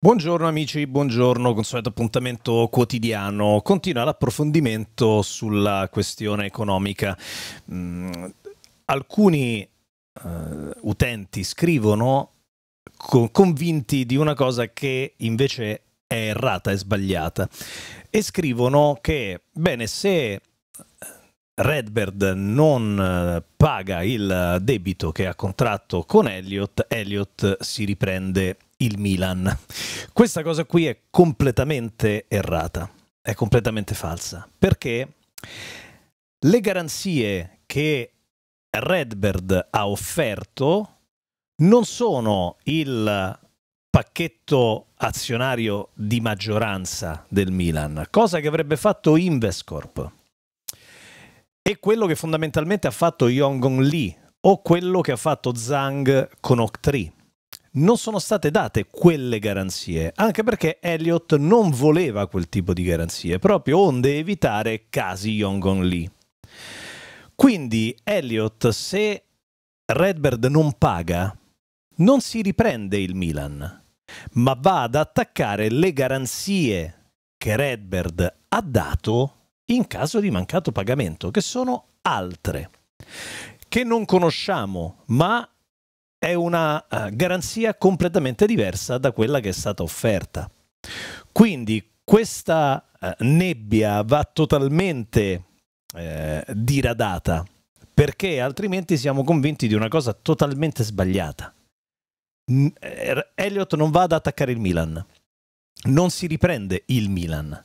Buongiorno amici, buongiorno, consueto appuntamento quotidiano. Continua l'approfondimento sulla questione economica. Mm, alcuni uh, utenti scrivono co- convinti di una cosa che invece è errata, è sbagliata. E scrivono che, bene, se eh, Redbird non eh, paga il debito che ha contratto con Elliott, Elliott si riprende il Milan. Questa cosa qui è completamente errata, è completamente falsa, perché le garanzie che Redbird ha offerto non sono il pacchetto azionario di maggioranza del Milan, cosa che avrebbe fatto Investcorp è quello che fondamentalmente ha fatto Yongon Li o quello che ha fatto Zhang con Octree. Non sono state date quelle garanzie, anche perché Elliot non voleva quel tipo di garanzie, proprio onde evitare casi Yongon Li. Quindi Elliot, se Redbird non paga, non si riprende il Milan, ma va ad attaccare le garanzie che Redbird ha dato in caso di mancato pagamento, che sono altre, che non conosciamo, ma è una eh, garanzia completamente diversa da quella che è stata offerta. Quindi questa eh, nebbia va totalmente eh, diradata, perché altrimenti siamo convinti di una cosa totalmente sbagliata. Eh, Elliot non va ad attaccare il Milan, non si riprende il Milan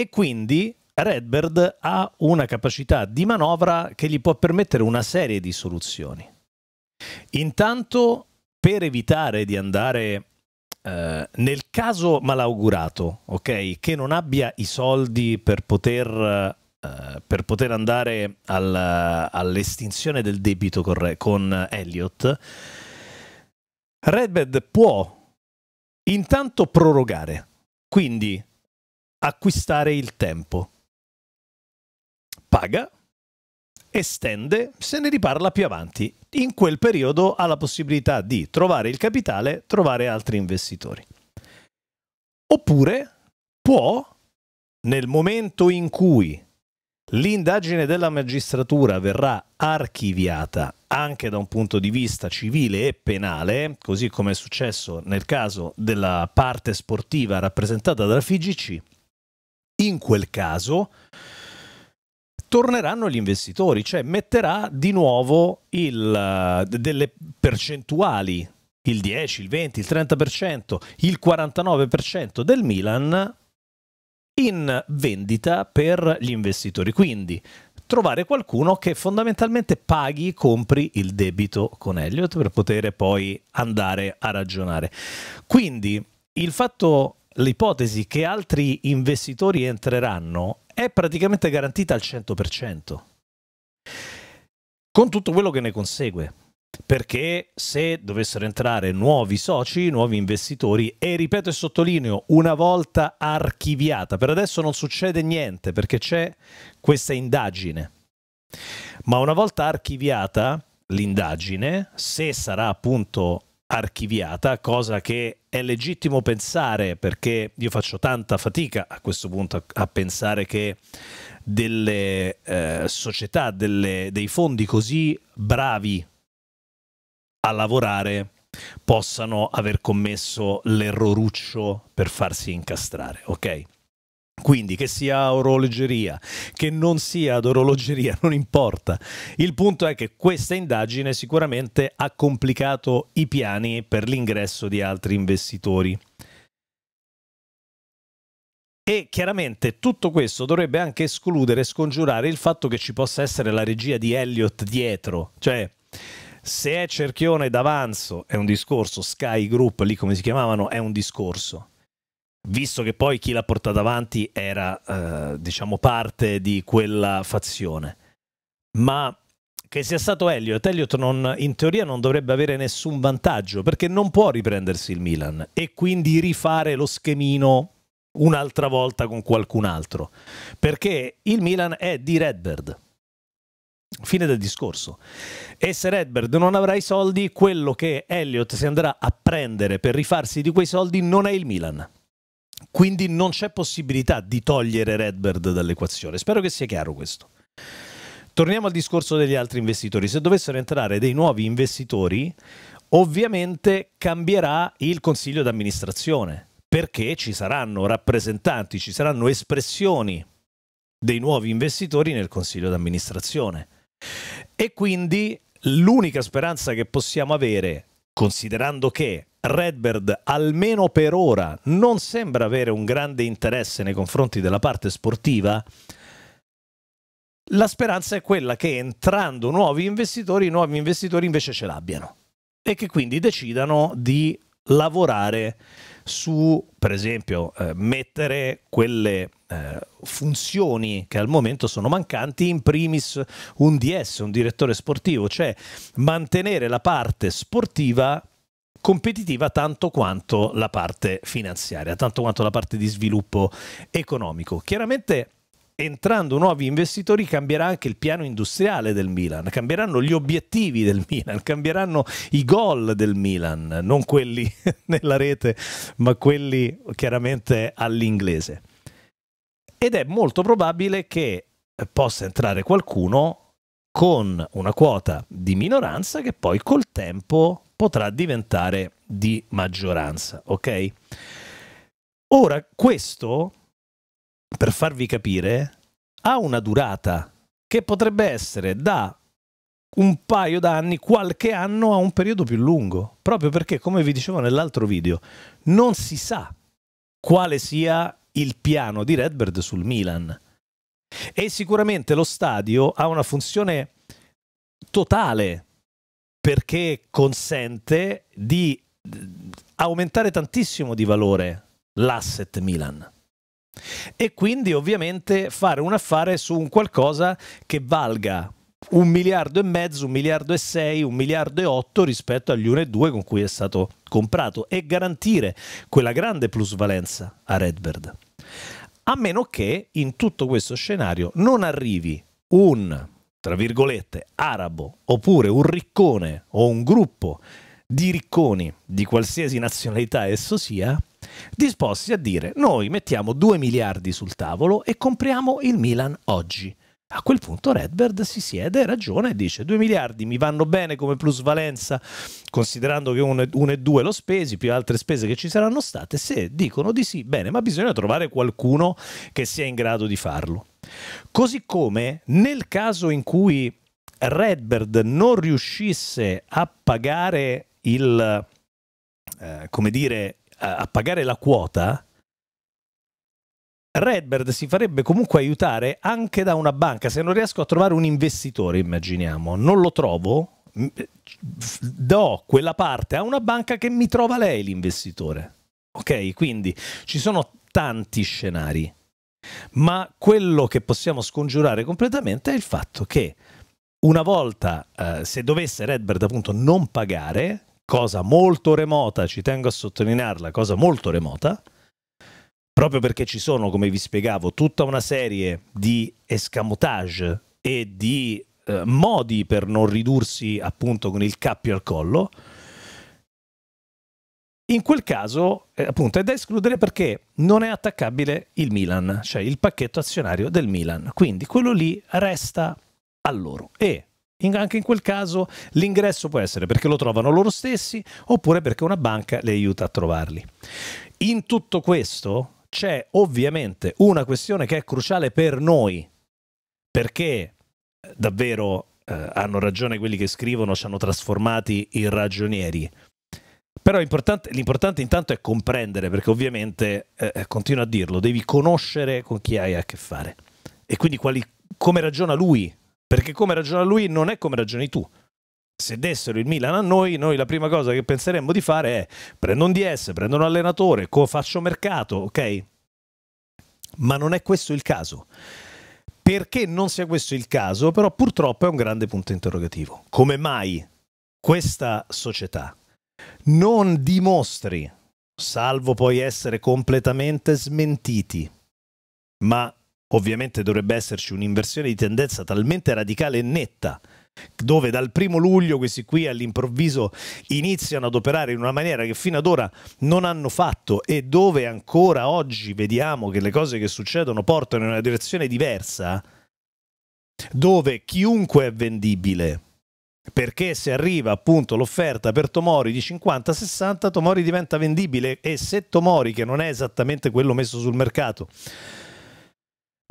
e quindi Redbird ha una capacità di manovra che gli può permettere una serie di soluzioni. Intanto, per evitare di andare eh, nel caso malaugurato, ok, che non abbia i soldi per poter, eh, per poter andare al, all'estinzione del debito corre- con Elliot, Redbird può intanto prorogare. Quindi acquistare il tempo. Paga, estende, se ne riparla più avanti. In quel periodo ha la possibilità di trovare il capitale, trovare altri investitori. Oppure può, nel momento in cui l'indagine della magistratura verrà archiviata anche da un punto di vista civile e penale, così come è successo nel caso della parte sportiva rappresentata dalla FIGC, in quel caso torneranno gli investitori, cioè metterà di nuovo il, eh, delle percentuali, il 10, il 20, il 30%, il 49% del Milan in vendita per gli investitori. Quindi trovare qualcuno che fondamentalmente paghi, compri il debito con Elliot per poter poi andare a ragionare. Quindi il fatto l'ipotesi che altri investitori entreranno è praticamente garantita al 100%, con tutto quello che ne consegue. Perché se dovessero entrare nuovi soci, nuovi investitori, e ripeto e sottolineo, una volta archiviata, per adesso non succede niente perché c'è questa indagine, ma una volta archiviata l'indagine, se sarà appunto archiviata, cosa che è legittimo pensare perché io faccio tanta fatica a questo punto a, pensare che delle eh, società, delle, dei fondi così bravi a lavorare possano aver commesso l'erroruccio per farsi incastrare, ok? Quindi che sia orologeria, che non sia ad orologeria, non importa. Il punto è che questa indagine sicuramente ha complicato i piani per l'ingresso di altri investitori. E chiaramente tutto questo dovrebbe anche escludere e scongiurare il fatto che ci possa essere la regia di Elliot dietro. Cioè, se è cerchione d'avanzo è un discorso, Sky Group lì come si chiamavano è un discorso visto che poi chi l'ha portata avanti era, eh, diciamo, parte di quella fazione. Ma che sia stato Elliot, Elliot non, in teoria non dovrebbe avere nessun vantaggio perché non può riprendersi il Milan e quindi rifare lo schemino un'altra volta con qualcun altro. Perché il Milan è di Redbird. Fine del discorso. E se Redbird non avrà i soldi, quello che Elliot si andrà a prendere per rifarsi di quei soldi non è il Milan. Quindi non c'è possibilità di togliere Redbird dall'equazione. Spero che sia chiaro questo. Torniamo al discorso degli altri investitori. Se dovessero entrare dei nuovi investitori, ovviamente cambierà il consiglio d'amministrazione perché ci saranno rappresentanti, ci saranno espressioni dei nuovi investitori nel consiglio d'amministrazione. E quindi l'unica speranza che possiamo avere, considerando che Redbird, almeno per ora, non sembra avere un grande interesse nei confronti della parte sportiva, la speranza è quella che entrando nuovi investitori, i nuovi investitori invece ce l'abbiano e che quindi decidano di lavorare su, per esempio, eh, mettere quelle eh, funzioni che al momento sono mancanti, in primis un DS, un direttore sportivo, cioè mantenere la parte sportiva competitiva tanto quanto la parte finanziaria, tanto quanto la parte di sviluppo economico. Chiaramente entrando nuovi investitori cambierà anche il piano industriale del Milan, cambieranno gli obiettivi del Milan, cambieranno i gol del Milan, non quelli nella rete, ma quelli chiaramente all'inglese. Ed è molto probabile che possa entrare qualcuno con una quota di minoranza che poi col tempo potrà diventare di maggioranza, ok? Ora, questo, per farvi capire, ha una durata che potrebbe essere da un paio d'anni, qualche anno a un periodo più lungo, proprio perché, come vi dicevo nell'altro video, non si sa quale sia il piano di Redbird sul Milan. E sicuramente lo stadio ha una funzione totale perché consente di aumentare tantissimo di valore l'asset Milan e quindi ovviamente fare un affare su un qualcosa che valga un miliardo e mezzo, un miliardo e sei, un miliardo e otto rispetto agli e 1,2 con cui è stato comprato e garantire quella grande plusvalenza a Redbird. A meno che in tutto questo scenario non arrivi un tra virgolette, arabo, oppure un riccone o un gruppo di ricconi di qualsiasi nazionalità esso sia, disposti a dire noi mettiamo 2 miliardi sul tavolo e compriamo il Milan oggi. A quel punto Redbird si siede, ragiona e dice 2 miliardi mi vanno bene come plusvalenza considerando che e 1,2 l'ho spesi più altre spese che ci saranno state, se dicono di sì, bene, ma bisogna trovare qualcuno che sia in grado di farlo. Così come nel caso in cui Redbird non riuscisse a pagare il eh, come dire a pagare la quota, Redbird si farebbe comunque aiutare anche da una banca. Se non riesco a trovare un investitore, immaginiamo, non lo trovo, do quella parte a una banca che mi trova lei l'investitore. Ok, quindi ci sono tanti scenari, ma quello che possiamo scongiurare completamente è il fatto che una volta, eh, se dovesse Redbird appunto non pagare, cosa molto remota, ci tengo a sottolinearla, cosa molto remota, proprio perché ci sono, come vi spiegavo, tutta una serie di escamotage e di eh, modi per non ridursi appunto con il cappio al collo, in quel caso, eh, appunto, è da escludere perché non è attaccabile il Milan, cioè il pacchetto azionario del Milan. Quindi quello lì resta a loro. E in, anche in quel caso l'ingresso può essere perché lo trovano loro stessi oppure perché una banca le aiuta a trovarli. In tutto questo, c'è ovviamente una questione che è cruciale per noi, perché eh, davvero eh, hanno ragione quelli che scrivono, ci hanno trasformati in ragionieri. Però l'importante, intanto è comprendere, perché ovviamente, eh, eh, continuo a dirlo, devi conoscere con chi hai a che fare. E quindi quali, come ragiona lui, perché come ragiona lui non è come ragioni tu se dessero il Milan a noi, noi la prima cosa che penseremmo di fare è prendo un DS, prendo un allenatore, faccio mercato, ok? Ma non è questo il caso. Perché non sia questo il caso, però purtroppo è un grande punto interrogativo. Come mai questa società non dimostri, salvo poi essere completamente smentiti, ma ovviamente dovrebbe esserci un'inversione di tendenza talmente radicale e netta dove dal primo luglio questi qui all'improvviso iniziano ad operare in una maniera che fino ad ora non hanno fatto e dove ancora oggi vediamo che le cose che succedono portano in una direzione diversa, dove chiunque è vendibile. Perché se arriva appunto l'offerta per Tomori di 50-60, Tomori diventa vendibile e se Tomori, che non è esattamente quello messo sul mercato,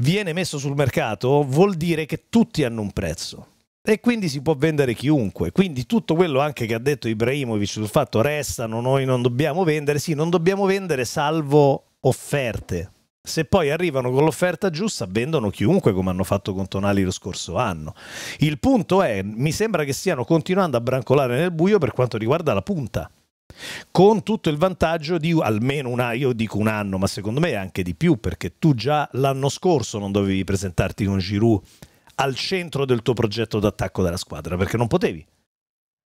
viene messo sul mercato, vuol dire che tutti hanno un prezzo e quindi si può vendere chiunque. Quindi tutto quello anche che ha detto Ibrahimovic sul fatto restano, noi non dobbiamo vendere, sì, non dobbiamo vendere salvo offerte. Se poi arrivano con l'offerta giusta, vendono chiunque come hanno fatto con Tonali lo scorso anno. Il punto è, mi sembra che stiano continuando a brancolare nel buio per quanto riguarda la punta con tutto il vantaggio di almeno un anno, io dico un anno, ma secondo me anche di più, perché tu già l'anno scorso non dovevi presentarti con Giroud al centro del tuo progetto d'attacco della squadra, perché non potevi.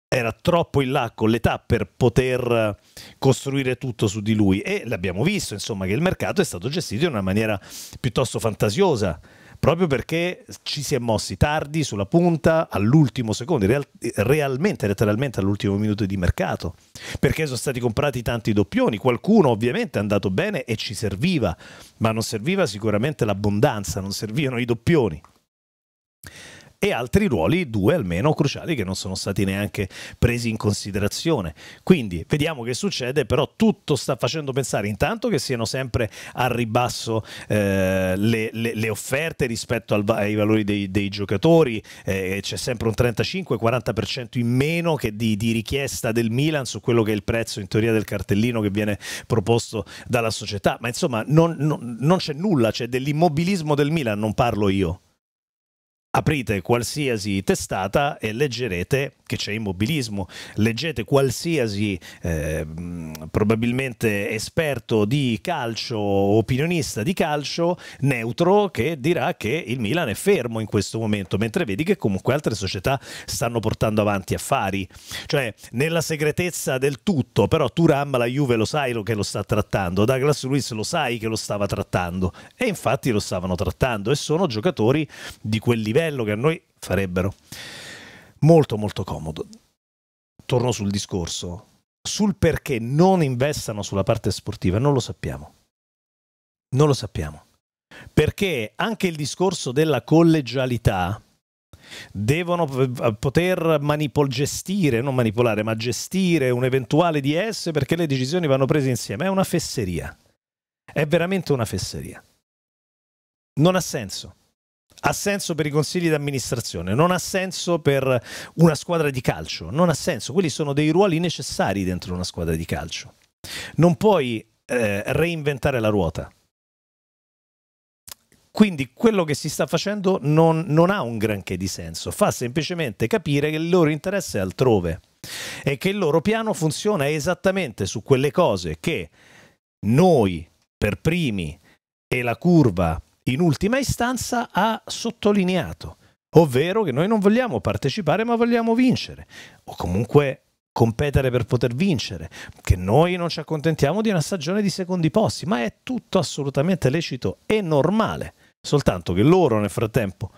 Era troppo in là con l'età per poter costruire tutto su di lui e l'abbiamo visto, insomma, che il mercato è stato gestito in una maniera piuttosto fantasiosa proprio perché ci si è mossi tardi sulla punta all'ultimo secondo, real, realmente, letteralmente all'ultimo minuto di mercato, perché sono stati comprati tanti doppioni, qualcuno ovviamente è andato bene e ci serviva, ma non serviva sicuramente l'abbondanza, non servivano i doppioni e altri ruoli, due almeno cruciali, che non sono stati neanche presi in considerazione. Quindi vediamo che succede, però tutto sta facendo pensare intanto che siano sempre al ribasso eh, le, le, le, offerte rispetto al, ai valori dei, dei giocatori, eh, c'è sempre un 35-40% in meno di, di, richiesta del Milan su quello che è il prezzo in teoria del cartellino che viene proposto dalla società, ma insomma non, non, non c'è nulla, c'è dell'immobilismo del Milan, non parlo io. Aprite qualsiasi testata e leggerete che c'è immobilismo, leggete qualsiasi eh, probabilmente esperto di calcio, opinionista di calcio neutro che dirà che il Milan è fermo in questo momento, mentre vedi che comunque altre società stanno portando avanti affari, cioè nella segretezza del tutto, però tu Ram la Juve lo sai che lo sta trattando, Douglas Luiz lo sai che lo stava trattando e infatti lo stavano trattando e sono giocatori di quel livello livello che a noi farebbero molto molto comodo. Torno sul discorso, sul perché non investano sulla parte sportiva, non lo sappiamo. Non lo sappiamo. Perché anche il discorso della collegialità devono poter manipol- gestire, non manipolare, ma gestire un eventuale DS perché le decisioni vanno prese insieme. È una fesseria. È veramente una fesseria. Non ha senso ha senso per i consigli di amministrazione, non ha senso per una squadra di calcio, non ha senso, quelli sono dei ruoli necessari dentro una squadra di calcio. Non puoi eh, reinventare la ruota. Quindi quello che si sta facendo non, non ha un granché di senso, fa semplicemente capire che il loro interesse è altrove e che il loro piano funziona esattamente su quelle cose che noi per primi e la curva in ultima istanza ha sottolineato, ovvero che noi non vogliamo partecipare ma vogliamo vincere, o comunque competere per poter vincere, che noi non ci accontentiamo di una stagione di secondi posti, ma è tutto assolutamente lecito e normale, soltanto che loro nel frattempo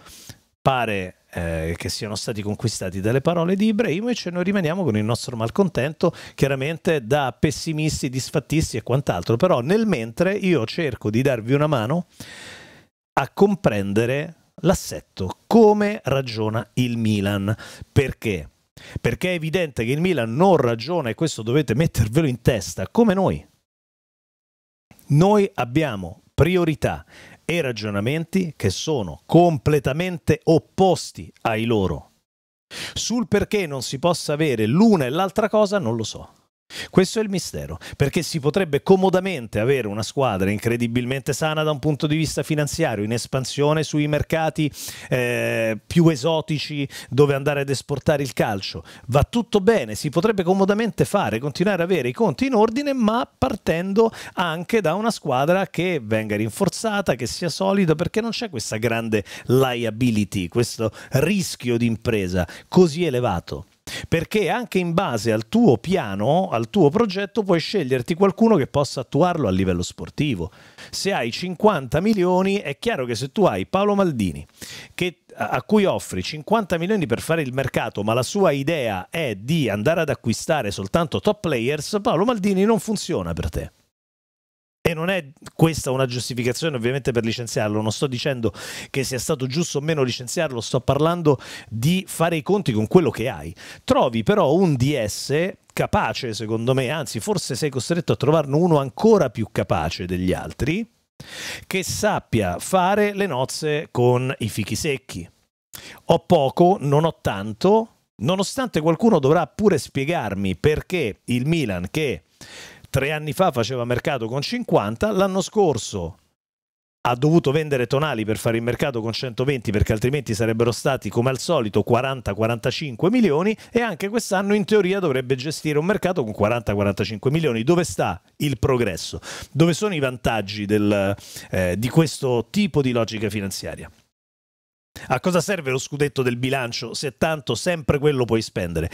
pare eh, che siano stati conquistati dalle parole di Ibrahimovic e noi rimaniamo con il nostro malcontento, chiaramente da pessimisti, disfattisti e quant'altro, però nel mentre io cerco di darvi una mano a comprendere l'assetto, come ragiona il Milan. Perché? Perché è evidente che il Milan non ragiona, e questo dovete mettervelo in testa, come noi. Noi abbiamo priorità e ragionamenti che sono completamente opposti ai loro. Sul perché non si possa avere l'una e l'altra cosa non lo so. Questo è il mistero, perché si potrebbe comodamente avere una squadra incredibilmente sana da un punto di vista finanziario, in espansione sui mercati eh, più esotici dove andare ad esportare il calcio. Va tutto bene, si potrebbe comodamente fare, continuare ad avere i conti in ordine, ma partendo anche da una squadra che venga rinforzata, che sia solida, perché non c'è questa grande liability, questo rischio di impresa così elevato perché anche in base al tuo piano, al tuo progetto, puoi sceglierti qualcuno che possa attuarlo a livello sportivo. Se hai 50 milioni, è chiaro che se tu hai Paolo Maldini, che a cui offri 50 milioni per fare il mercato, ma la sua idea è di andare ad acquistare soltanto top players, Paolo Maldini non funziona per te. E non è questa una giustificazione ovviamente per licenziarlo, non sto dicendo che sia stato giusto o meno licenziarlo, sto parlando di fare i conti con quello che hai. Trovi però un DS capace secondo me, anzi forse sei costretto a trovarne uno ancora più capace degli altri, che sappia fare le nozze con i fichi secchi. Ho poco, non ho tanto, nonostante qualcuno dovrà pure spiegarmi perché il Milan che tre anni fa faceva mercato con 50, l'anno scorso ha dovuto vendere Tonali per fare il mercato con 120 perché altrimenti sarebbero stati come al solito 40-45 milioni e anche quest'anno in teoria dovrebbe gestire un mercato con 40-45 milioni. Dove sta il progresso? Dove sono i vantaggi del, eh, di questo tipo di logica finanziaria? A cosa serve lo scudetto del bilancio se tanto sempre quello puoi spendere?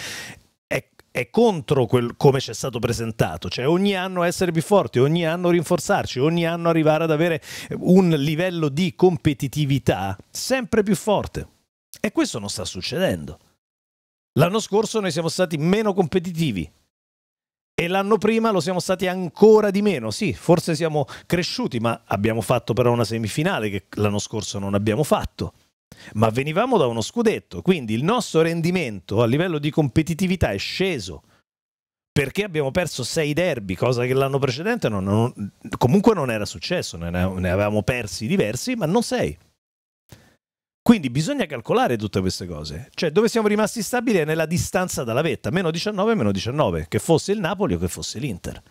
è contro quel, come ci è stato presentato, cioè ogni anno essere più forti, ogni anno rinforzarci, ogni anno arrivare ad avere un livello di competitività sempre più forte. E questo non sta succedendo. L'anno scorso noi siamo stati meno competitivi e l'anno prima lo siamo stati ancora di meno. Sì, forse siamo cresciuti, ma abbiamo fatto però una semifinale che l'anno scorso non abbiamo fatto ma venivamo da uno scudetto, quindi il nostro rendimento a livello di competitività è sceso perché abbiamo perso sei derby, cosa che l'anno precedente non, non, comunque non era successo, ne, avevamo persi diversi, ma non sei. Quindi bisogna calcolare tutte queste cose. Cioè, dove siamo rimasti stabili è nella distanza dalla vetta, meno 19, meno 19, che fosse il Napoli o che fosse l'Inter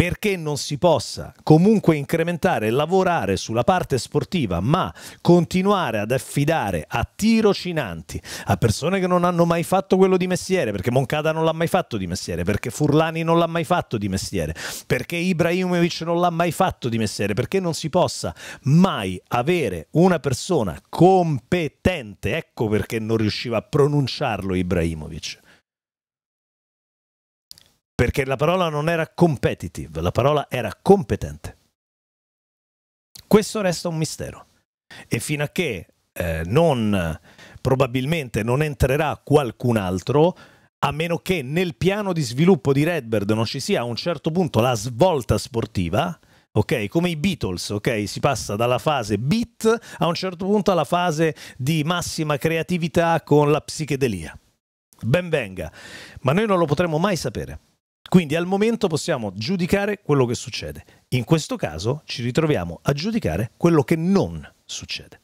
perché non si possa comunque incrementare e lavorare sulla parte sportiva, ma continuare ad affidare a tirocinanti, a persone che non hanno mai fatto quello di mestiere, perché Moncada non l'ha mai fatto di mestiere, perché Furlani non l'ha mai fatto di mestiere, perché Ibrahimovic non l'ha mai fatto di mestiere, perché non si possa mai avere una persona competente, ecco perché non riusciva a pronunciarlo Ibrahimovic perché la parola non era competitive, la parola era competente. Questo resta un mistero e fino a che eh, non, probabilmente non entrerà qualcun altro, a meno che nel piano di sviluppo di Redbird non ci sia a un certo punto la svolta sportiva, ok? Come i Beatles, ok? Si passa dalla fase beat a un certo punto alla fase di massima creatività con la psichedelia. Ben venga, ma noi non lo potremo mai sapere. Quindi al momento possiamo giudicare quello che succede. In questo caso ci ritroviamo a giudicare quello che non succede.